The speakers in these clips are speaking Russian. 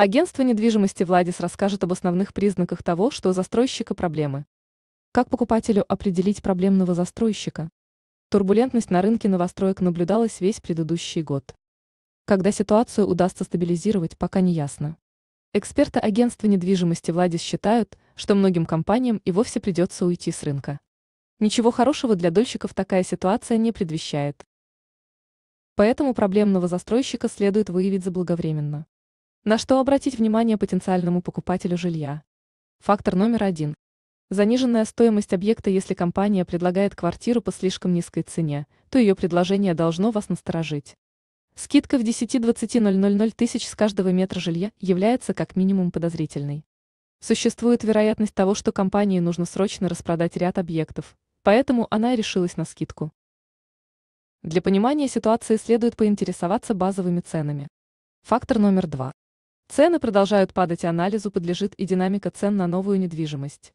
Агентство недвижимости «Владис» расскажет об основных признаках того, что у застройщика проблемы. Как покупателю определить проблемного застройщика? Турбулентность на рынке новостроек наблюдалась весь предыдущий год. Когда ситуацию удастся стабилизировать, пока не ясно. Эксперты агентства недвижимости «Владис» считают, что многим компаниям и вовсе придется уйти с рынка. Ничего хорошего для дольщиков такая ситуация не предвещает. Поэтому проблемного застройщика следует выявить заблаговременно. На что обратить внимание потенциальному покупателю жилья? Фактор номер один. Заниженная стоимость объекта, если компания предлагает квартиру по слишком низкой цене, то ее предложение должно вас насторожить. Скидка в 10-20-000 тысяч с каждого метра жилья является как минимум подозрительной. Существует вероятность того, что компании нужно срочно распродать ряд объектов, поэтому она и решилась на скидку. Для понимания ситуации следует поинтересоваться базовыми ценами. Фактор номер два. Цены продолжают падать, и анализу подлежит и динамика цен на новую недвижимость.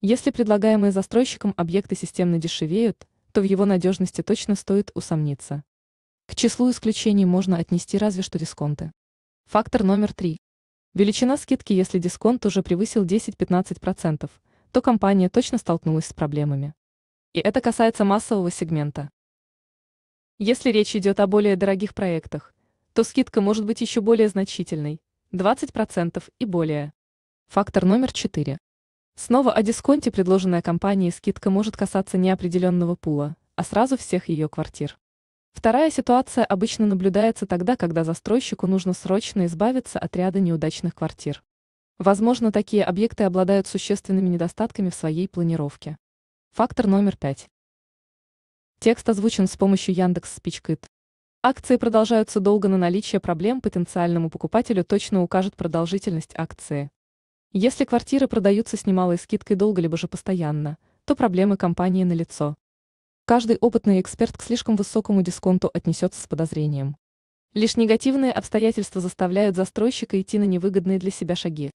Если предлагаемые застройщиком объекты системно дешевеют, то в его надежности точно стоит усомниться. К числу исключений можно отнести разве что дисконты. Фактор номер три. Величина скидки, если дисконт уже превысил 10-15%, то компания точно столкнулась с проблемами. И это касается массового сегмента. Если речь идет о более дорогих проектах, то скидка может быть еще более значительной, 20% и более. Фактор номер 4. Снова о дисконте предложенная компанией скидка может касаться не определенного пула, а сразу всех ее квартир. Вторая ситуация обычно наблюдается тогда, когда застройщику нужно срочно избавиться от ряда неудачных квартир. Возможно, такие объекты обладают существенными недостатками в своей планировке. Фактор номер пять. Текст озвучен с помощью Яндекс Спичкит. Акции продолжаются долго, но наличие проблем потенциальному покупателю точно укажет продолжительность акции. Если квартиры продаются с немалой скидкой долго либо же постоянно, то проблемы компании налицо. Каждый опытный эксперт к слишком высокому дисконту отнесется с подозрением. Лишь негативные обстоятельства заставляют застройщика идти на невыгодные для себя шаги.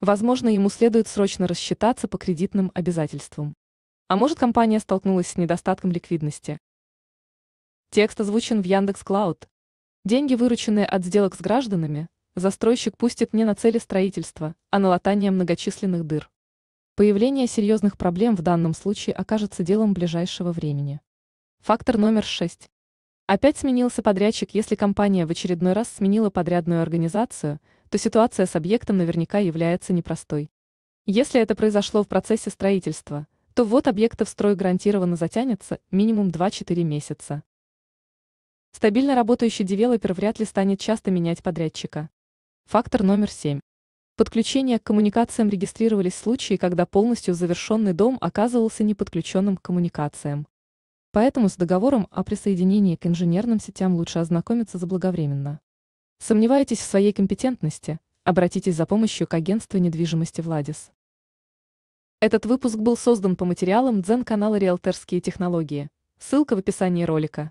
Возможно, ему следует срочно рассчитаться по кредитным обязательствам. А может, компания столкнулась с недостатком ликвидности, Текст озвучен в Яндекс Клауд. Деньги, вырученные от сделок с гражданами, застройщик пустит не на цели строительства, а на латание многочисленных дыр. Появление серьезных проблем в данном случае окажется делом ближайшего времени. Фактор номер шесть. Опять сменился подрядчик, если компания в очередной раз сменила подрядную организацию, то ситуация с объектом наверняка является непростой. Если это произошло в процессе строительства, то ввод объекта в строй гарантированно затянется минимум 2-4 месяца. Стабильно работающий девелопер вряд ли станет часто менять подрядчика. Фактор номер семь. Подключение к коммуникациям регистрировались случаи, когда полностью завершенный дом оказывался не подключенным к коммуникациям. Поэтому с договором о присоединении к инженерным сетям лучше ознакомиться заблаговременно. Сомневаетесь в своей компетентности? Обратитесь за помощью к агентству недвижимости «Владис». Этот выпуск был создан по материалам дзен-канала «Риэлторские технологии». Ссылка в описании ролика.